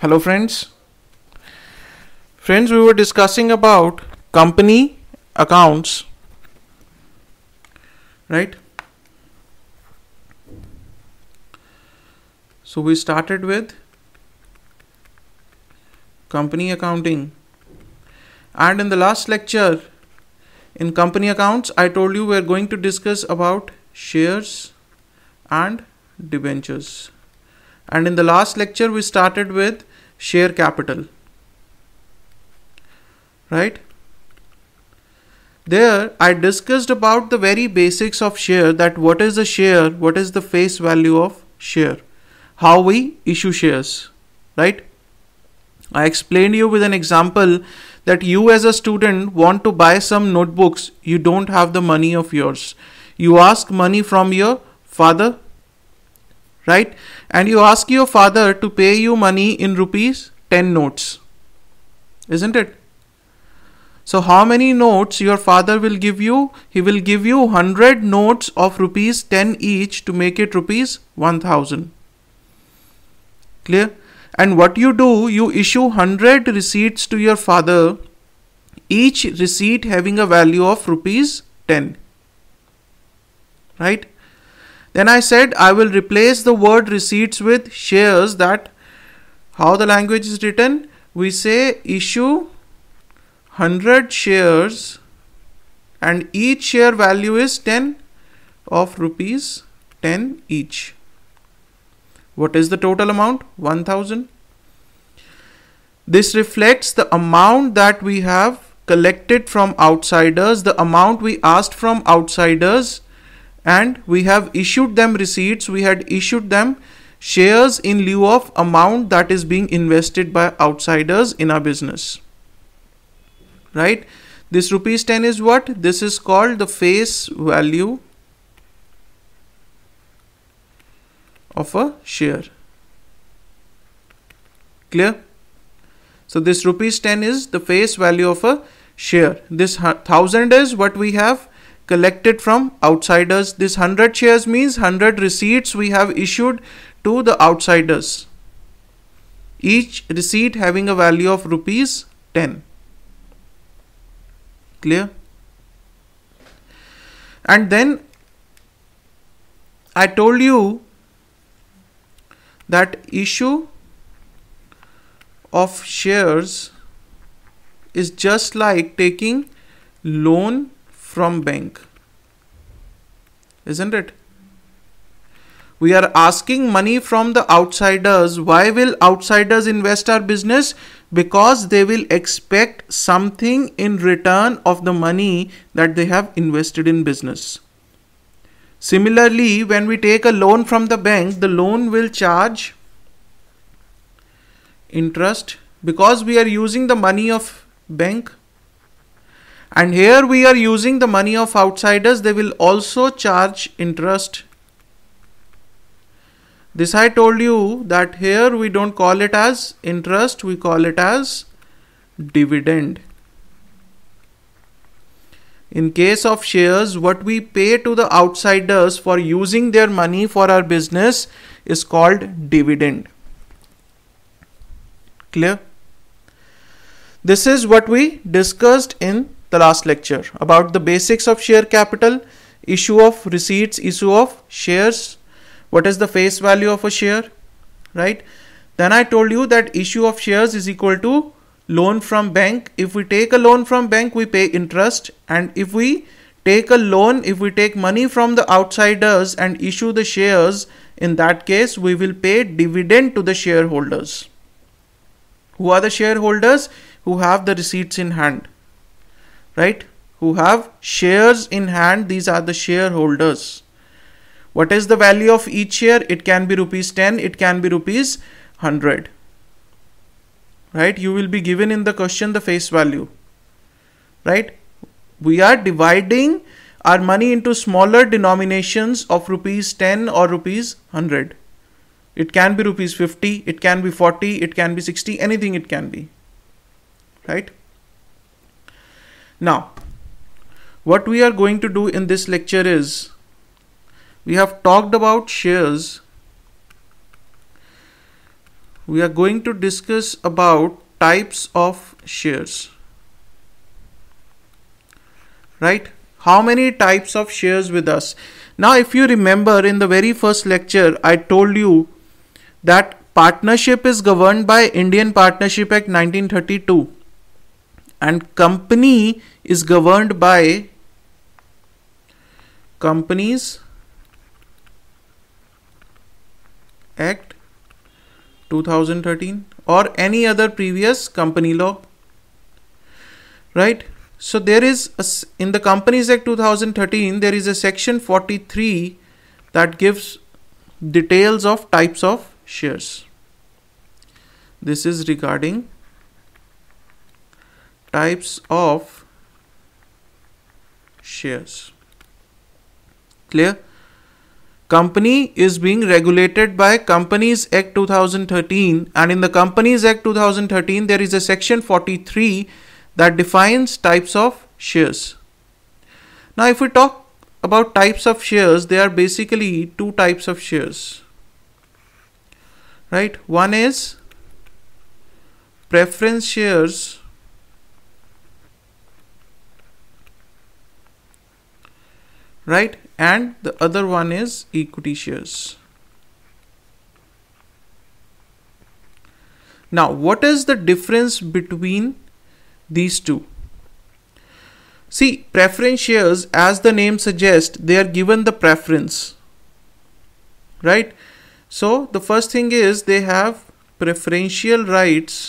hello friends friends we were discussing about company accounts right so we started with company accounting and in the last lecture in company accounts i told you we are going to discuss about shares and debentures and in the last lecture, we started with share capital. Right? There, I discussed about the very basics of share that what is a share, what is the face value of share, how we issue shares. Right? I explained you with an example that you as a student want to buy some notebooks, you don't have the money of yours. You ask money from your father right? And you ask your father to pay you money in rupees 10 notes, isn't it? So, how many notes your father will give you? He will give you 100 notes of rupees 10 each to make it rupees 1000. Clear? And what you do, you issue 100 receipts to your father, each receipt having a value of rupees 10. Right? Then I said I will replace the word receipts with shares that how the language is written. We say issue 100 shares and each share value is 10 of rupees 10 each. What is the total amount? 1000. This reflects the amount that we have collected from outsiders, the amount we asked from outsiders and we have issued them receipts we had issued them shares in lieu of amount that is being invested by outsiders in our business right this rupees 10 is what this is called the face value of a share clear so this rupees 10 is the face value of a share this 1000 is what we have collected from outsiders. This 100 shares means 100 receipts we have issued to the outsiders. Each receipt having a value of rupees 10. Clear? And then I told you that issue of shares is just like taking loan from bank isn't it we are asking money from the outsiders why will outsiders invest our business because they will expect something in return of the money that they have invested in business similarly when we take a loan from the bank the loan will charge interest because we are using the money of bank and here we are using the money of outsiders they will also charge interest this I told you that here we don't call it as interest we call it as dividend in case of shares what we pay to the outsiders for using their money for our business is called dividend clear this is what we discussed in the last lecture about the basics of share capital, issue of receipts, issue of shares, what is the face value of a share, right? Then I told you that issue of shares is equal to loan from bank. If we take a loan from bank, we pay interest. And if we take a loan, if we take money from the outsiders and issue the shares, in that case, we will pay dividend to the shareholders. Who are the shareholders? Who have the receipts in hand right who have shares in hand these are the shareholders what is the value of each share it can be rupees 10 it can be rupees 100 right you will be given in the question the face value right we are dividing our money into smaller denominations of rupees 10 or rupees 100 it can be rupees 50 it can be 40 it can be 60 anything it can be right now, what we are going to do in this lecture is we have talked about shares. We are going to discuss about types of shares. Right? How many types of shares with us? Now, if you remember in the very first lecture, I told you that partnership is governed by Indian Partnership Act 1932 and company is governed by companies act 2013 or any other previous company law right so there is a, in the companies act 2013 there is a section 43 that gives details of types of shares this is regarding types of shares. Clear? Company is being regulated by Companies Act 2013 and in the Companies Act 2013 there is a section 43 that defines types of shares. Now if we talk about types of shares, there are basically two types of shares. Right? One is preference shares right and the other one is equity shares now what is the difference between these two see preference shares as the name suggests they are given the preference right so the first thing is they have preferential rights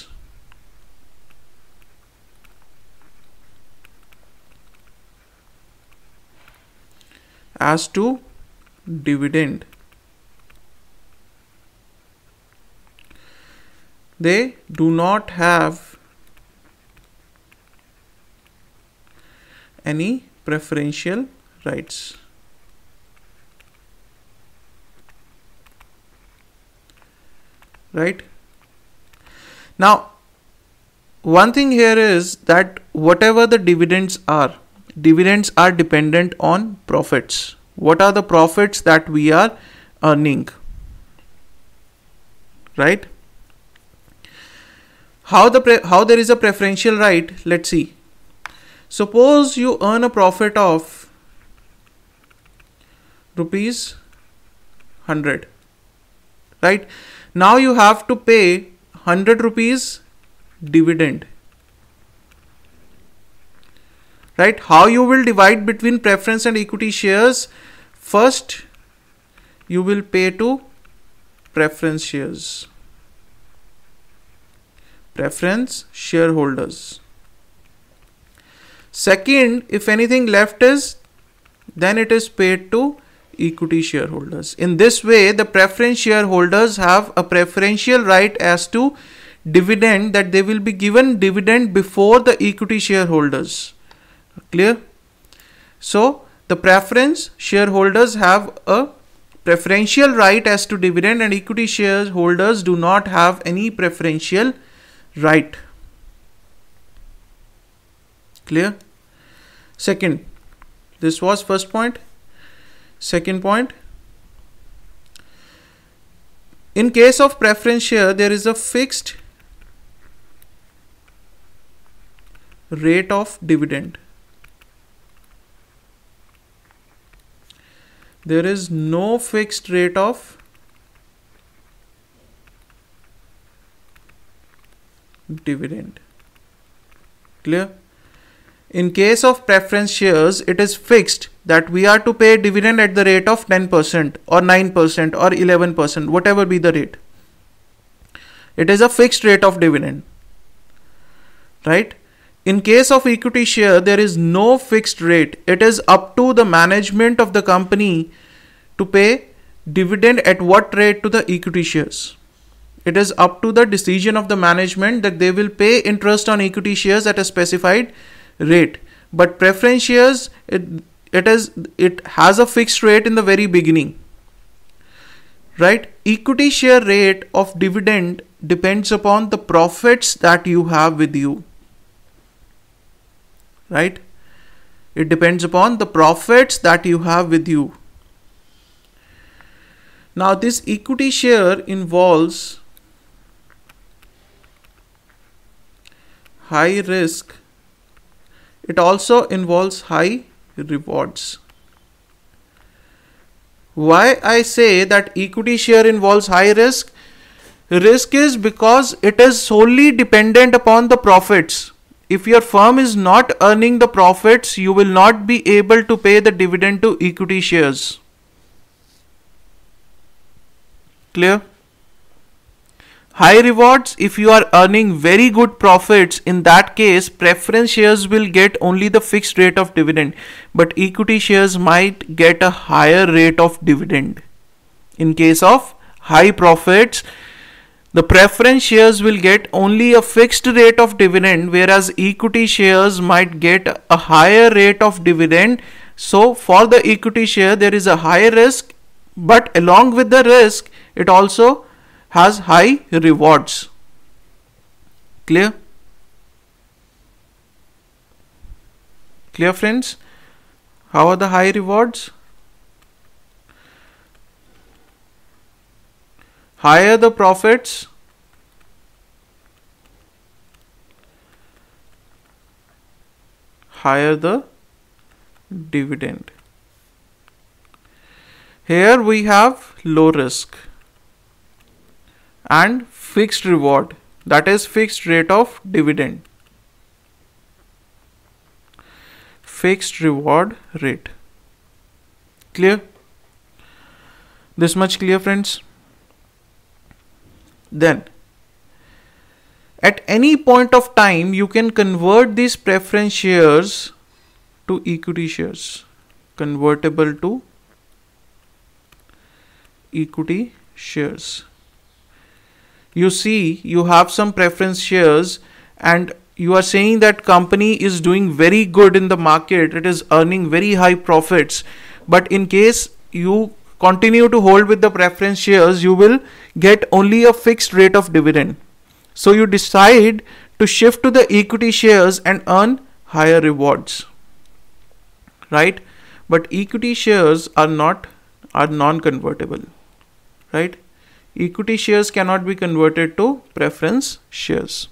as to dividend. They do not have any preferential rights. Right? Now, one thing here is that whatever the dividends are, dividends are dependent on profits. What are the profits that we are earning? Right? How the how there is a preferential right? Let's see. Suppose you earn a profit of rupees 100 right now you have to pay 100 rupees dividend right how you will divide between preference and equity shares first you will pay to preference shares preference shareholders second if anything left is then it is paid to equity shareholders in this way the preference shareholders have a preferential right as to dividend that they will be given dividend before the equity shareholders clear so the preference shareholders have a preferential right as to dividend and equity shareholders do not have any preferential right clear second this was first point second point in case of preference share there is a fixed rate of dividend there is no fixed rate of dividend clear in case of preference shares it is fixed that we are to pay dividend at the rate of 10% or 9% or 11% whatever be the rate it is a fixed rate of dividend right in case of equity share, there is no fixed rate. It is up to the management of the company to pay dividend at what rate to the equity shares. It is up to the decision of the management that they will pay interest on equity shares at a specified rate. But preference shares, it, it, is, it has a fixed rate in the very beginning. Right? Equity share rate of dividend depends upon the profits that you have with you right it depends upon the profits that you have with you now this equity share involves high risk it also involves high rewards why i say that equity share involves high risk risk is because it is solely dependent upon the profits if your firm is not earning the profits, you will not be able to pay the dividend to equity shares. Clear? High rewards, if you are earning very good profits, in that case, preference shares will get only the fixed rate of dividend, but equity shares might get a higher rate of dividend. In case of high profits, the preference shares will get only a fixed rate of dividend whereas equity shares might get a higher rate of dividend. So for the equity share there is a high risk but along with the risk it also has high rewards. Clear? Clear friends? How are the high rewards? higher the profits, higher the dividend. Here we have low risk and fixed reward that is fixed rate of dividend. Fixed reward rate. Clear? This much clear friends? Then at any point of time you can convert these preference shares to equity shares convertible to equity shares you see you have some preference shares and you are saying that company is doing very good in the market it is earning very high profits but in case you continue to hold with the preference shares, you will get only a fixed rate of dividend. So you decide to shift to the equity shares and earn higher rewards. Right? But equity shares are not are non-convertible. Right? Equity shares cannot be converted to preference shares.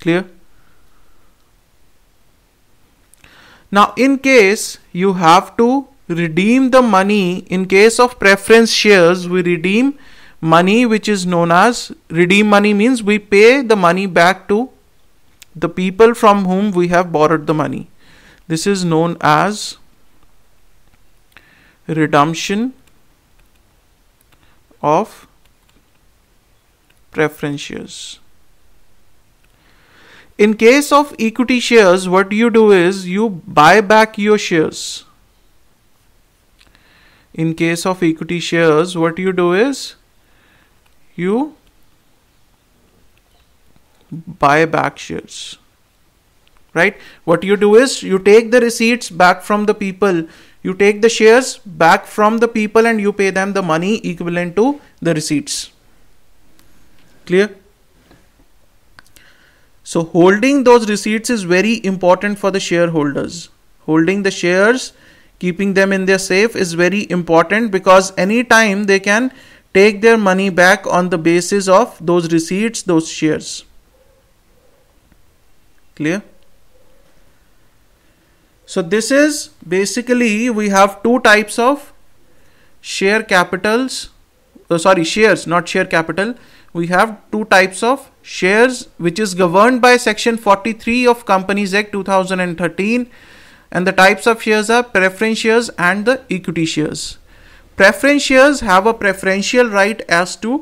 Clear? Now, in case you have to redeem the money in case of preference shares we redeem money which is known as redeem money means we pay the money back to the people from whom we have borrowed the money this is known as redemption of preference shares in case of equity shares what you do is you buy back your shares in case of equity shares what you do is you buy back shares right what you do is you take the receipts back from the people you take the shares back from the people and you pay them the money equivalent to the receipts clear so holding those receipts is very important for the shareholders holding the shares keeping them in their safe is very important because anytime they can take their money back on the basis of those receipts, those shares. Clear? So, this is basically we have two types of share capitals, oh sorry, shares, not share capital. We have two types of shares, which is governed by Section 43 of Companies Act 2013 and the types of shares are preference shares and the equity shares. Preference shares have a preferential right as to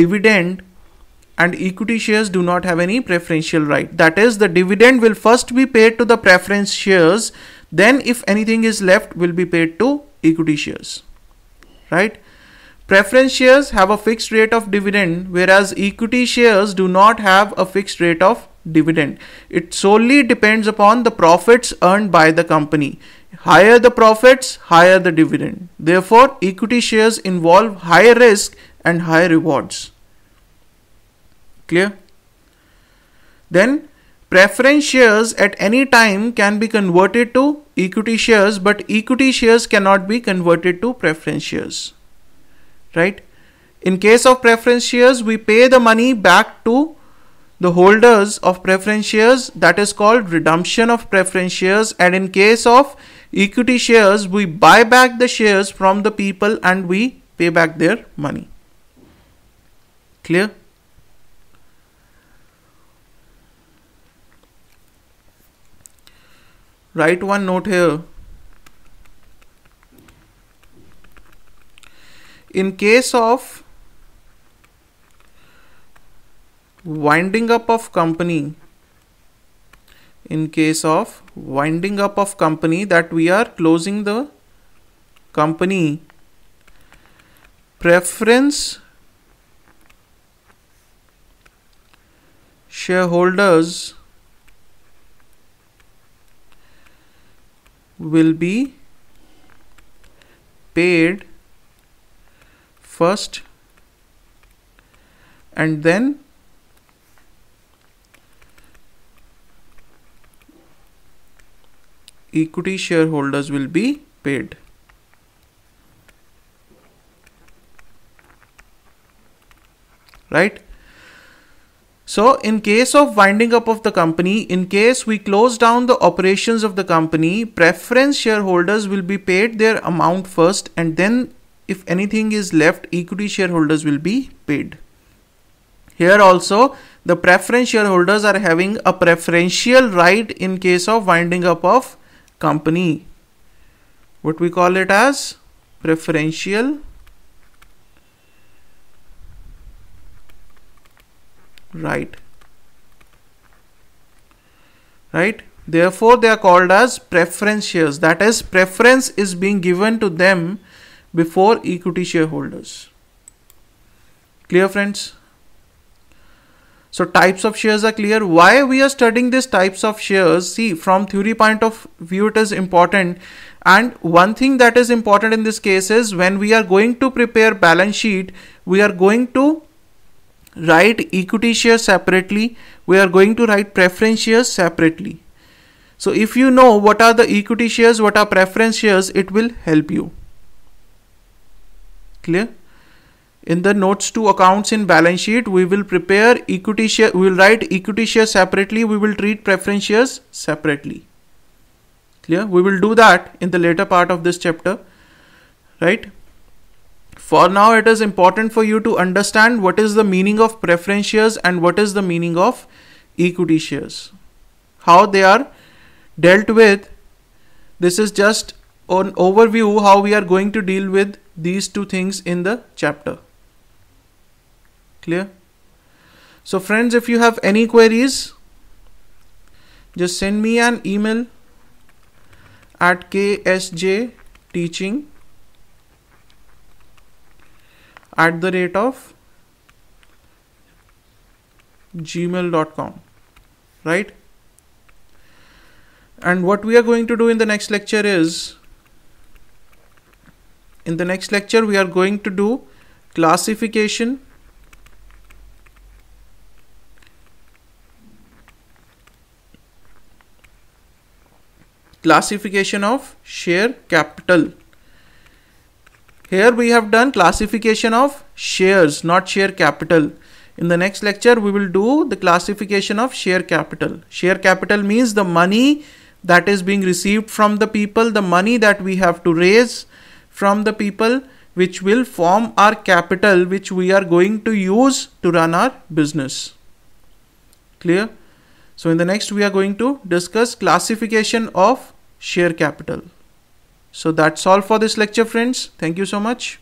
dividend and equity shares do not have any preferential right. That is the dividend will first be paid to the preference shares then if anything is left will be paid to equity shares. Right? Preference shares have a fixed rate of dividend whereas equity shares do not have a fixed rate of dividend. It solely depends upon the profits earned by the company. Higher the profits, higher the dividend. Therefore, equity shares involve higher risk and higher rewards. Clear? Then, preference shares at any time can be converted to equity shares, but equity shares cannot be converted to preference shares. Right? In case of preference shares, we pay the money back to the holders of preference shares that is called redemption of preference shares and in case of equity shares we buy back the shares from the people and we pay back their money clear write one note here in case of winding up of company in case of winding up of company that we are closing the company preference shareholders will be paid first and then equity shareholders will be paid. Right? So in case of winding up of the company, in case we close down the operations of the company, preference shareholders will be paid their amount first and then if anything is left, equity shareholders will be paid. Here also, the preference shareholders are having a preferential right in case of winding up of company what we call it as preferential right right therefore they are called as preference shares that is preference is being given to them before equity shareholders clear friends so types of shares are clear. Why we are studying these types of shares? See, from theory point of view, it is important. And one thing that is important in this case is when we are going to prepare balance sheet, we are going to write equity shares separately. We are going to write preference shares separately. So if you know what are the equity shares, what are preference shares, it will help you. Clear? in the notes to accounts in balance sheet we will prepare equity share we will write equity share separately we will treat preference shares separately clear we will do that in the later part of this chapter right for now it is important for you to understand what is the meaning of preference shares and what is the meaning of equity shares how they are dealt with this is just an overview how we are going to deal with these two things in the chapter clear so friends if you have any queries just send me an email at ksjteaching at the rate of gmail.com right and what we are going to do in the next lecture is in the next lecture we are going to do classification classification of share capital. Here we have done classification of shares, not share capital. In the next lecture, we will do the classification of share capital. Share capital means the money that is being received from the people, the money that we have to raise from the people, which will form our capital, which we are going to use to run our business. Clear? So in the next we are going to discuss classification of share capital. So that's all for this lecture friends. Thank you so much.